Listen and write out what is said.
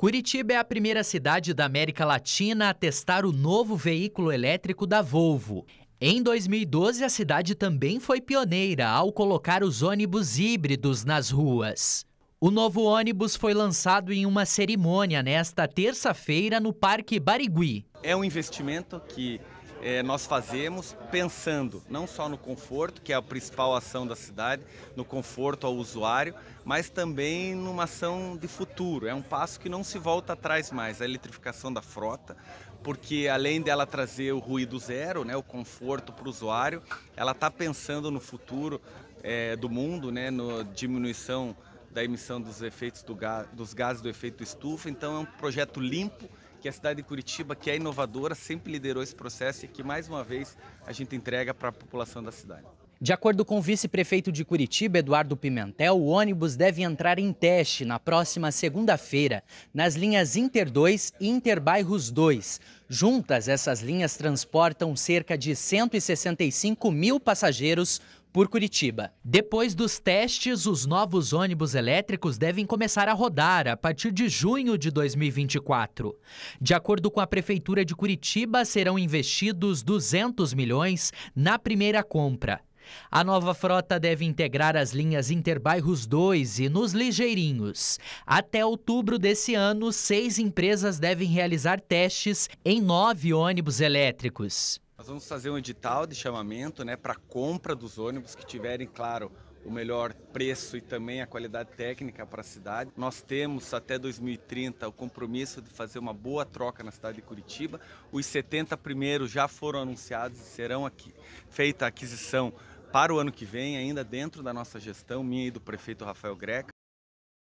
Curitiba é a primeira cidade da América Latina a testar o novo veículo elétrico da Volvo. Em 2012, a cidade também foi pioneira ao colocar os ônibus híbridos nas ruas. O novo ônibus foi lançado em uma cerimônia nesta terça-feira no Parque Barigui. É um investimento que é, nós fazemos pensando não só no conforto, que é a principal ação da cidade, no conforto ao usuário, mas também numa ação de futuro. É um passo que não se volta atrás mais, a eletrificação da frota, porque além dela trazer o ruído zero, né, o conforto para o usuário, ela está pensando no futuro é, do mundo, né, na diminuição da emissão dos efeitos do gás, dos gases do efeito estufa. Então é um projeto limpo que a cidade de Curitiba, que é inovadora, sempre liderou esse processo e que, mais uma vez, a gente entrega para a população da cidade. De acordo com o vice-prefeito de Curitiba, Eduardo Pimentel, o ônibus deve entrar em teste na próxima segunda-feira, nas linhas Inter 2 e Interbairros 2. Juntas, essas linhas transportam cerca de 165 mil passageiros por Curitiba. Depois dos testes, os novos ônibus elétricos devem começar a rodar a partir de junho de 2024. De acordo com a Prefeitura de Curitiba, serão investidos 200 milhões na primeira compra. A nova frota deve integrar as linhas Interbairros 2 e nos Ligeirinhos. Até outubro desse ano, seis empresas devem realizar testes em nove ônibus elétricos. Nós vamos fazer um edital de chamamento né, para compra dos ônibus que tiverem, claro, o melhor preço e também a qualidade técnica para a cidade. Nós temos até 2030 o compromisso de fazer uma boa troca na cidade de Curitiba. Os 70 primeiros já foram anunciados e serão aqui, feita a aquisição para o ano que vem, ainda dentro da nossa gestão, minha e do prefeito Rafael Greca.